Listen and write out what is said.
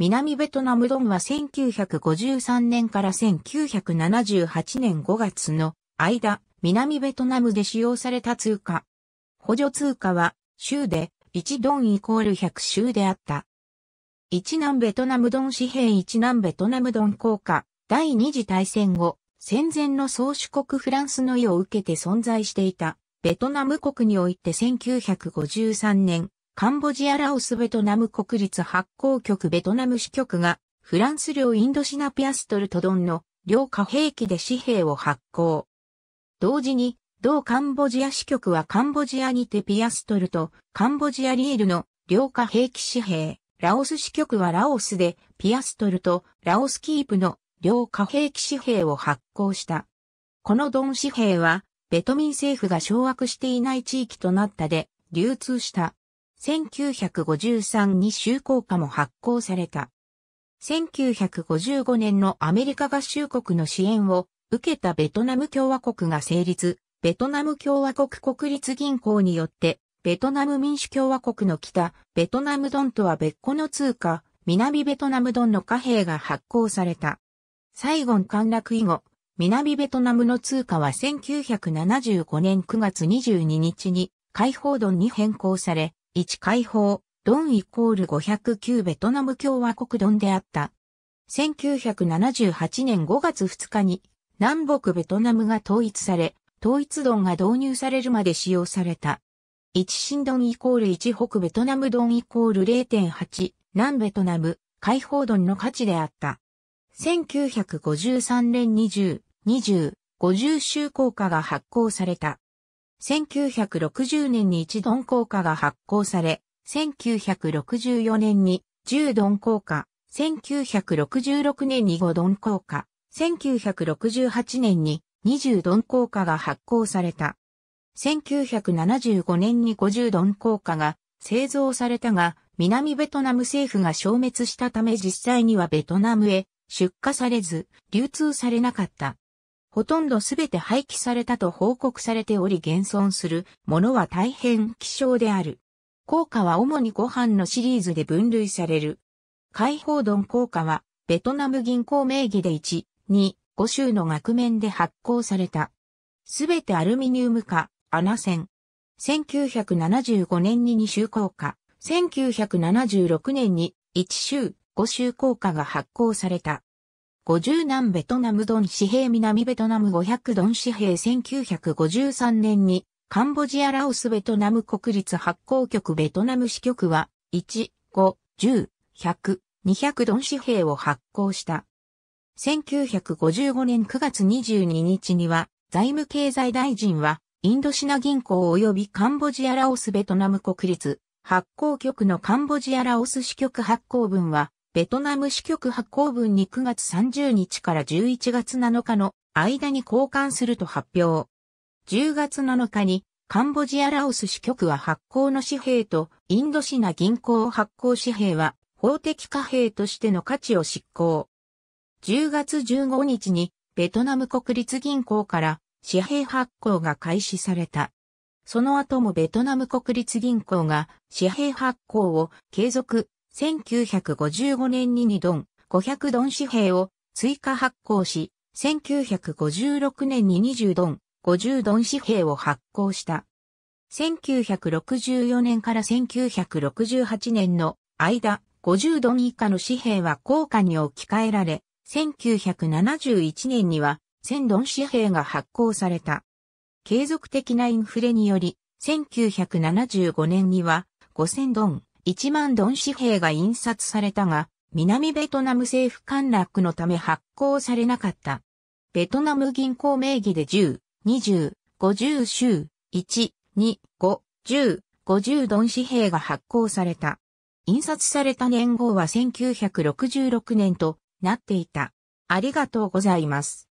南ベトナムドンは1953年から1978年5月の間、南ベトナムで使用された通貨。補助通貨は、州で1ドンイコール100州であった。1南ベトナムドン紙幣1南ベトナムドン効果、第二次大戦後、戦前の宗主国フランスの意を受けて存在していた、ベトナム国において1953年、カンボジアラオスベトナム国立発行局ベトナム支局がフランス領インドシナピアストルとドンの両貨幣機で紙幣を発行。同時に同カンボジア支局はカンボジアにてピアストルとカンボジアリールの両貨幣機紙幣、ラオス支局はラオスでピアストルとラオスキープの両貨幣機紙幣を発行した。このドン紙幣はベトミン政府が掌握していない地域となったで流通した。1953に就効課も発行された。1955年のアメリカ合衆国の支援を受けたベトナム共和国が成立、ベトナム共和国国立銀行によって、ベトナム民主共和国の北、ベトナムドンとは別個の通貨、南ベトナムドンの貨幣が発行された。サイゴン陥落以後、南ベトナムの通貨は1975年9月22日に解放ドンに変更され、1解放、ドンイコール509ベトナム共和国ドンであった。1978年5月2日に南北ベトナムが統一され、統一ドンが導入されるまで使用された。1新ドンイコール1北ベトナムドンイコール0.8南ベトナム解放ドンの価値であった。1953年20、20、50州効果が発行された。1960年に一ドン硬貨が発行され、1964年に10ドン硬貨、1966年に5ドン硬貨、1968年に20ドン硬貨が発行された。1975年に50ドン硬貨が製造されたが、南ベトナム政府が消滅したため実際にはベトナムへ出荷されず、流通されなかった。ほとんどすべて廃棄されたと報告されており現存するものは大変希少である。効果は主にご飯のシリーズで分類される。解放丼効果は、ベトナム銀行名義で1、2、5州の額面で発行された。すべてアルミニウム化、穴線。1975年に2州効果、1976年に1州、5州効果が発行された。50南ベトナムドン紙幣南ベトナム500ドン紙幣1953年にカンボジアラオスベトナム国立発行局ベトナム支局は1、5、10、100、200ドン紙幣を発行した。1955年9月22日には財務経済大臣はインドシナ銀行及びカンボジアラオスベトナム国立発行局のカンボジアラオス支局発行分はベトナム支局発行分に9月30日から11月7日の間に交換すると発表。10月7日にカンボジアラオス支局は発行の紙幣とインドシナ銀行発行紙幣は法的貨幣としての価値を執行。10月15日にベトナム国立銀行から紙幣発行が開始された。その後もベトナム国立銀行が紙幣発行を継続1955年に2ドン、500ドン紙幣を追加発行し、1956年に20ドン、50ドン紙幣を発行した。1964年から1968年の間、50ドン以下の紙幣は硬貨に置き換えられ、1971年には1000ドン紙幣が発行された。継続的なインフレにより、1975年には5000ドン、1万ドン紙幣が印刷されたが、南ベトナム政府陥落のため発行されなかった。ベトナム銀行名義で10、20、50州、1、2、5、10、50ドン紙幣が発行された。印刷された年号は1966年となっていた。ありがとうございます。